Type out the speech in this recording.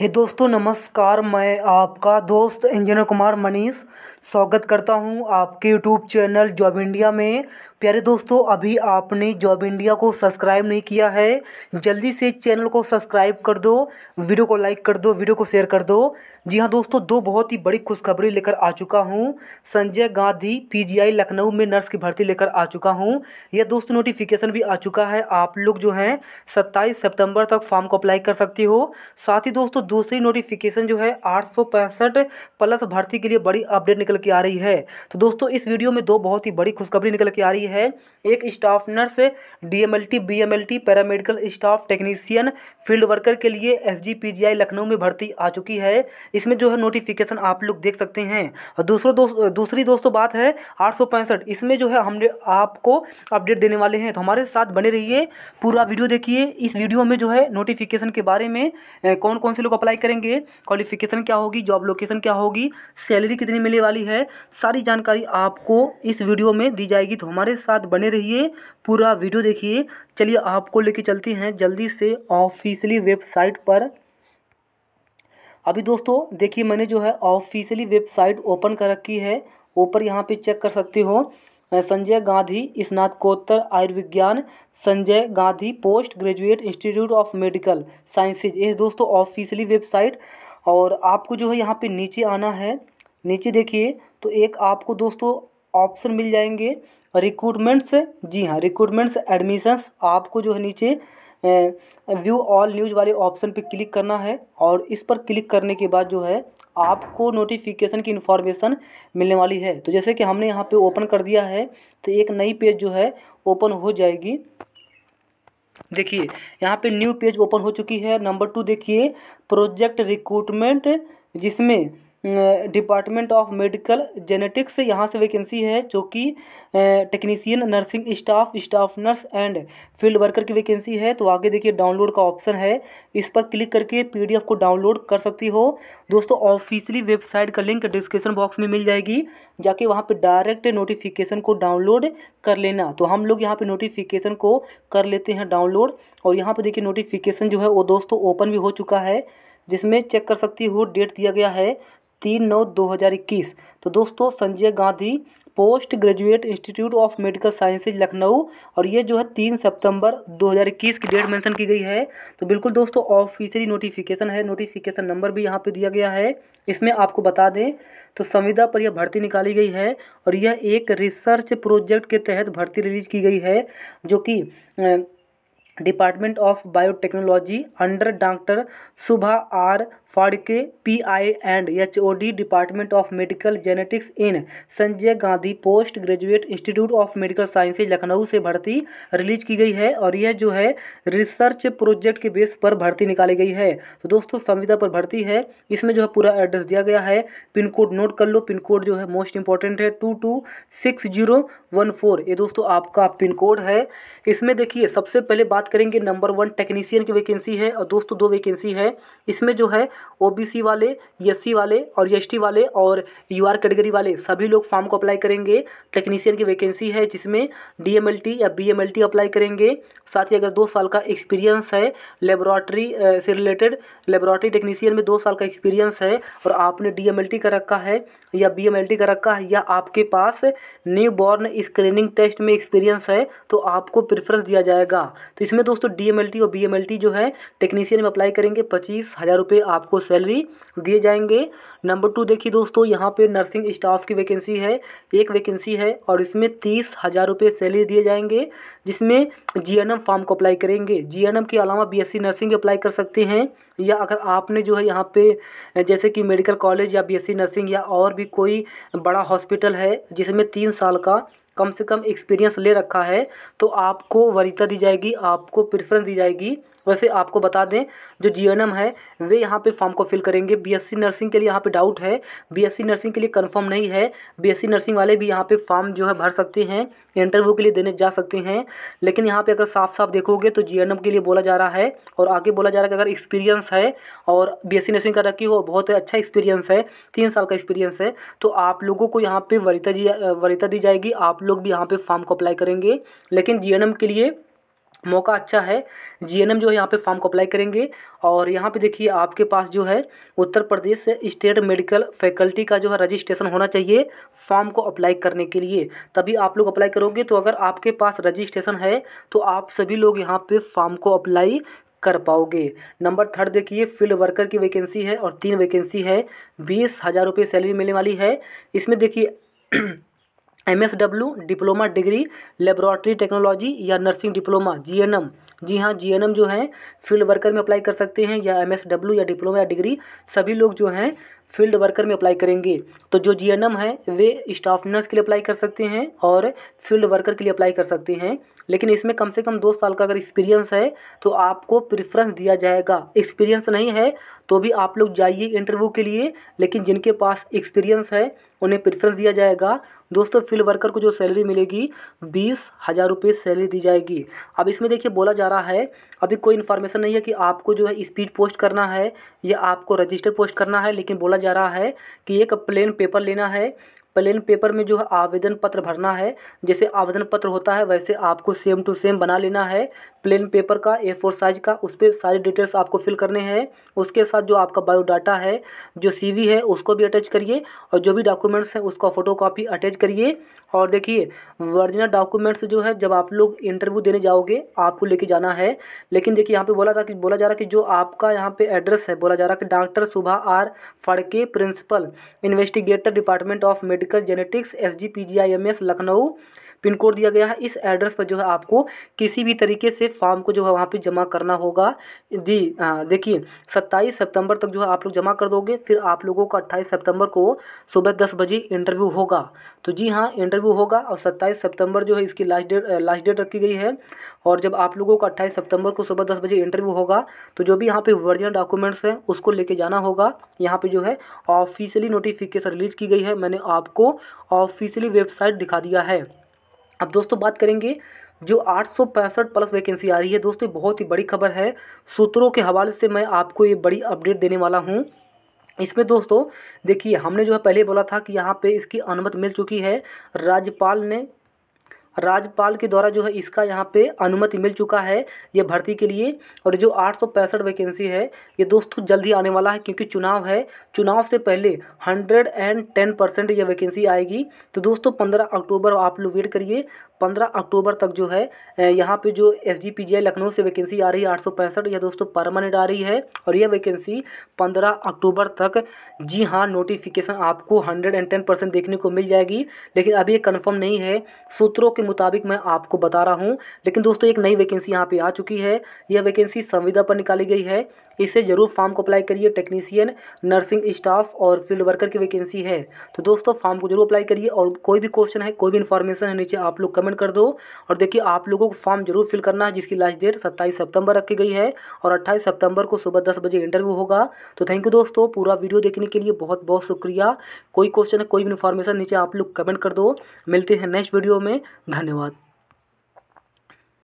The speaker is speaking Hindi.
हे दोस्तों नमस्कार मैं आपका दोस्त इंजीनियर कुमार मनीष स्वागत करता हूं आपके यूट्यूब चैनल जॉब इंडिया में प्यारे दोस्तों अभी आपने जॉब इंडिया को सब्सक्राइब नहीं किया है जल्दी से चैनल को सब्सक्राइब कर दो वीडियो को लाइक कर दो वीडियो को शेयर कर दो जी हाँ दोस्तों दो बहुत ही बड़ी खुशखबरी लेकर आ चुका हूँ संजय गांधी पीजीआई लखनऊ में नर्स की भर्ती लेकर आ चुका हूँ यह दोस्तों नोटिफिकेशन भी आ चुका है आप लोग जो हैं सत्ताईस सितंबर तक फॉर्म को अप्लाई कर सकती हो साथ ही दोस्तों दूसरी नोटिफिकेशन जो है आठ प्लस भर्ती के लिए बड़ी अपडेट निकल के आ रही है तो दोस्तों इस वीडियो में दो बहुत ही बड़ी खुशखबरी निकल के आ रही है है एक staff nurse DMLT BMLT paramedical staff technician field worker के लिए एसजीपीजीआई लखनऊ में भर्ती आ चुकी है इसमें जो है नोटिफिकेशन आप लोग देख सकते हैं और दूसरों दोस्त दूसरी दोस्तों बात है आठ इसमें जो है हमने आपको अपडेट देने वाले हैं तो हमारे साथ बने रहिए पूरा वीडियो देखिए इस वीडियो में जो है नोटिफिकेशन के बारे में कौन कौन से लोग अप्लाई करेंगे क्वालिफिकेशन क्या होगी जॉब लोकेशन क्या होगी सैलरी कितनी मिलने वाली है सारी जानकारी आपको इस वीडियो में दी जाएगी तो हमारे साथ बने रहिए पूरा वीडियो देखिए चलिए आपको लेके चलते हैं जल्दी से ऑफिशियली वेबसाइट पर अभी दोस्तों देखिए मैंने जो है ऑफिशियली वेबसाइट ओपन कर रखी है ऊपर यहाँ पे चेक कर सकते हो संजय गांधी स्नातकोत्तर आयुर्विज्ञान Sanjay Gandhi post graduate institute of medical sciences ये दोस्तों ऑफिशियली वेबसाइट और आपको जो है यहाँ पे नीचे आना है नीचे देखिए तो एक आपको दोस्तों ऑप्शन मिल जाएंगे रिक्रूटमेंट्स जी हाँ रिक्रूटमेंट्स एडमिशंस आपको जो है नीचे व्यू ऑल न्यूज़ वाले ऑप्शन पे क्लिक करना है और इस पर क्लिक करने के बाद जो है आपको नोटिफिकेशन की इन्फॉर्मेशन मिलने वाली है तो जैसे कि हमने यहाँ पे ओपन कर दिया है तो एक नई पेज जो है ओपन हो जाएगी देखिए यहाँ पे न्यू पेज ओपन हो चुकी है नंबर टू देखिए प्रोजेक्ट रिक्रूटमेंट जिसमें डिपार्टमेंट ऑफ मेडिकल जेनेटिक्स यहाँ से वैकेंसी है जो कि technician nursing staff staff nurse and field worker की वैकेंसी है तो आगे देखिए डाउनलोड का ऑप्शन है इस पर क्लिक करके पीडीएफ को डाउनलोड कर सकती हो दोस्तों ऑफिशियली वेबसाइट का लिंक डिस्क्रिप्शन बॉक्स में मिल जाएगी जाके वहाँ पर डायरेक्ट नोटिफिकेशन को डाउनलोड कर लेना तो हम लोग यहाँ पर नोटिफिकेशन को कर लेते हैं डाउनलोड और यहाँ पर देखिए नोटिफिकेशन जो है वो दोस्तों ओपन भी हो चुका है जिसमें चेक कर सकती हो डेट दिया गया है तीन नौ दो हज़ार इक्कीस तो दोस्तों Sanjay Gandhi post graduate institute of medical sciences Lucknow और ये जो है तीन सितंबर 2021 की डेट मेंशन की गई है तो बिल्कुल दोस्तों ऑफिशियली नोटिफिकेशन है नोटिफिकेशन नंबर भी यहाँ पे दिया गया है इसमें आपको बता दें तो संविदा पर यह भर्ती निकाली गई है और यह एक रिसर्च प्रोजेक्ट के तहत भर्ती रिलीज की गई है जो कि department of biotechnology under doctor Subha R Phadke P I and H O D department of medical genetics in Sanjay Gandhi post graduate institute of medical sciences Lucknow से भर्ती रिलीज की गई है और यह जो है रिसर्च प्रोजेक्ट के बेस पर भर्ती निकाली गई है तो दोस्तों संविदा पर भर्ती है इसमें जो है पूरा एड्रेस दिया गया है पिन कोड नोट कर लो पिन कोड जो है मोस्ट इंपॉर्टेंट है two two six zero one four ये दोस्तों आपका पिन कोड है इसमें देखिए सबसे पहले बात करेंगे नंबर वन टेक्नीशियन की वैकेंसी है और दोस्तों दो वैकेंसी है इसमें जो है ओबीसी वाले एस वाले और एस वाले और यू कैटेगरी वाले सभी लोग फॉर्म को अप्लाई करेंगे टेक्नीशियन की वैकेंसी है जिसमें डी या बी अप्लाई करेंगे साथ ही अगर दो साल का एक्सपीरियंस है लेबोरेटरी से रिलेटेड लेबोरेटरी टेक्नीशियन में दो साल का एक्सपीरियंस है और आपने डी कर रखा है या बी कर रखा है या आपके पास न्यू बॉर्न स्क्रीनिंग टेस्ट में एक्सपीरियंस है तो आपको प्रेफरेंस दिया जाएगा तो इसमें दोस्तों डी और बी जो है टेक्नीशियन में अप्लाई करेंगे पच्चीस हज़ार रुपये आपको सैलरी दिए जाएंगे नंबर टू देखिए दोस्तों यहाँ पे नर्सिंग स्टाफ की वैकेंसी है एक वैकेंसी है और इसमें तीस हज़ार रुपये सैलरी दिए जाएंगे जिसमें जी एन फॉर्म को अप्लाई करेंगे जी एन के अलावा बी नर्सिंग भी अप्लाई कर सकते हैं या अगर आपने जो है यहाँ पे जैसे कि मेडिकल कॉलेज या बी नर्सिंग या और भी कोई बड़ा हॉस्पिटल है जिसमें तीन साल का कम से कम एक्सपीरियंस ले रखा है तो आपको वरीयता दी जाएगी आपको प्रेफरेंस दी जाएगी वैसे आपको बता दें जो जी है वे यहाँ पे फॉर्म को फिल करेंगे बीएससी नर्सिंग के लिए यहाँ पे डाउट है बीएससी नर्सिंग के लिए कंफर्म नहीं है बीएससी नर्सिंग वाले भी यहाँ पे फॉर्म जो है भर सकते हैं इंटरव्यू के लिए देने जा सकते हैं लेकिन यहाँ पे अगर साफ साफ देखोगे तो जी के लिए बोला जा रहा है और आगे बोला जा रहा है कि अगर एक्सपीरियंस है और बी नर्सिंग का रखी हो बहुत अच्छा एक्सपीरियंस है तीन साल का एक्सपीरियंस है तो आप लोगों को यहाँ पर वरीता जी वरीता दी जाएगी आप लोग भी यहाँ पर फॉर्म को अप्लाई करेंगे लेकिन जी के लिए मौका अच्छा है जीएनएम जो है यहाँ पे फॉर्म को अप्लाई करेंगे और यहाँ पे देखिए आपके पास जो है Uttar Pradesh state medical faculty का जो है रजिस्ट्रेशन होना चाहिए फॉर्म को अप्लाई करने के लिए तभी आप लोग अप्लाई करोगे तो अगर आपके पास रजिस्ट्रेशन है तो आप सभी लोग यहाँ पे फॉर्म को अप्लाई कर पाओगे नंबर थर्ड देखिए फील्ड वर्कर की वैकेंसी है और तीन वैकेंसी है बीस हज़ार रुपये सैलरी मिलने वाली है इसमें देखिए W diploma degree laboratory technology या नर्सिंग डिप्लोमा एम जी हाँ एम जो है फील्ड वर्कर में अप्लाई कर सकते हैं या डब्ल्यू या डिप्लोमा या डिग्री सभी लोग जो हैं फील्ड वर्कर में अप्लाई करेंगे तो जो जी है वे स्टाफ नर्स के लिए अप्लाई कर सकते हैं और फील्ड वर्कर के लिए अप्लाई कर सकते हैं लेकिन इसमें कम से कम दो साल का अगर एक्सपीरियंस है तो आपको प्रेफरेंस दिया जाएगा एक्सपीरियंस नहीं है तो भी आप लोग जाइए इंटरव्यू के लिए लेकिन जिनके पास एक्सपीरियंस है उन्हें प्रेफरेंस दिया जाएगा दोस्तों फील्ड वर्कर को जो सैलरी मिलेगी बीस हज़ार रुपये सैलरी दी जाएगी अब इसमें देखिए बोला जा रहा है अभी कोई इन्फॉर्मेशन नहीं है कि आपको जो है स्पीड पोस्ट करना है या आपको रजिस्टर पोस्ट करना है लेकिन बोला जा रहा है कि एक प्लेन पेपर लेना है प्लेन पेपर में जो है आवेदन पत्र भरना है जैसे आवेदन पत्र होता है वैसे आपको सेम टू सेम बना लेना है प्लेन पेपर का ए फोर साइज का उस पर सारी डिटेल्स आपको फिल करने हैं उसके साथ जो आपका बायोडाटा है जो सीवी है उसको भी अटैच करिए और जो भी डॉक्यूमेंट्स हैं उसका फ़ोटो कापी अटैच करिए और देखिए वर्जिनल डॉक्यूमेंट्स जो है जब आप लोग इंटरव्यू देने जाओगे आपको लेके जाना है लेकिन देखिए यहाँ पे बोला था कि बोला जा रहा कि जो आपका यहाँ पर एड्रेस है बोला जा रहा कि doctor Subha R Phadke principal investigator department of medical genetics S G P G I M S Lucknow pin code दिया गया है इस एड्रेस पर जो है आपको किसी भी तरीके से फॉर्म को जो है वहाँ पे जमा करना होगा दी देखिए सत्ताईस सितंबर तक जो है आप लोग जमा कर दोगे फिर आप लोगों का अट्ठाईस सितंबर को सुबह दस बजे इंटरव्यू होगा तो जी हाँ इंटरव्यू होगा और सत्ताईस सितंबर जो है इसकी लास्ट डेट लास्ट डेट रखी गई है और जब आप लोगों का अट्ठाईस सितंबर को सुबह दस बजे इंटरव्यू होगा तो जो भी यहाँ पे वर्जिनल डॉक्यूमेंट्स हैं उसको लेके जाना होगा यहाँ पे जो है ऑफिशियली नोटिफिकेशन रिलीज की गई है मैंने आपको ऑफिशियली वेबसाइट दिखा दिया है अब दोस्तों बात करेंगे जो आठ प्लस वैकेंसी आ रही है दोस्तों बहुत ही बड़ी खबर है सूत्रों के हवाले से मैं आपको ये बड़ी अपडेट देने वाला हूँ इसमें दोस्तों देखिए हमने जो है पहले बोला था कि यहाँ पे इसकी अनुमति मिल चुकी है राज्यपाल ने राज्यपाल के द्वारा जो है इसका यहाँ पे अनुमति मिल चुका है ये भर्ती के लिए और जो आठ वैकेंसी है ये दोस्तों जल्द ही आने वाला है क्योंकि चुनाव है चुनाव से पहले हंड्रेड एंड टेन परसेंट ये वैकेंसी आएगी तो दोस्तों पंद्रह अक्टूबर आप लोग वेट करिए पंद्रह अक्टूबर तक जो है यहाँ पे जो एस लखनऊ से वैकेंसी आ रही है आठ यह दोस्तों परमानेंट आ रही है और यह वैकेंसी पंद्रह अक्टूबर तक जी हाँ नोटिफिकेशन आपको हंड्रेड एंड टेन परसेंट देखने को मिल जाएगी लेकिन अभी यह कन्फर्म नहीं है सूत्रों के मुताबिक मैं आपको बता रहा हूँ लेकिन दोस्तों एक नई वैकेंसी यहाँ पर आ चुकी है यह वैकेंसी संविदा पर निकाली गई है इसे ज़रूर फॉर्म को अप्लाई करिए टेक्नीसियन नर्सिंग स्टाफ और फील्ड वर्कर की वैकेंसी है तो दोस्तों फॉर्म को जरूर अप्लाई करिए और कोई भी क्वेश्चन है कोई भी इन्फॉर्मेशन है नीचे आप लोग कमेंट कमेंट कर दो और देखिए आप लोगों को फॉर्म जरूर फिल करना है जिसकी लास्ट डेट सत्ताईस सितंबर रखी गई है और अट्ठाईस सितंबर को सुबह दस बजे इंटरव्यू होगा तो थैंक यू दोस्तों पूरा वीडियो देखने के लिए बहुत बहुत शुक्रिया कोई क्वेश्चन है कोई भी इन्फॉर्मेशन नीचे आप लोग कमेंट कर दो मिलते हैं नेक्स्ट वीडियो में धन्यवाद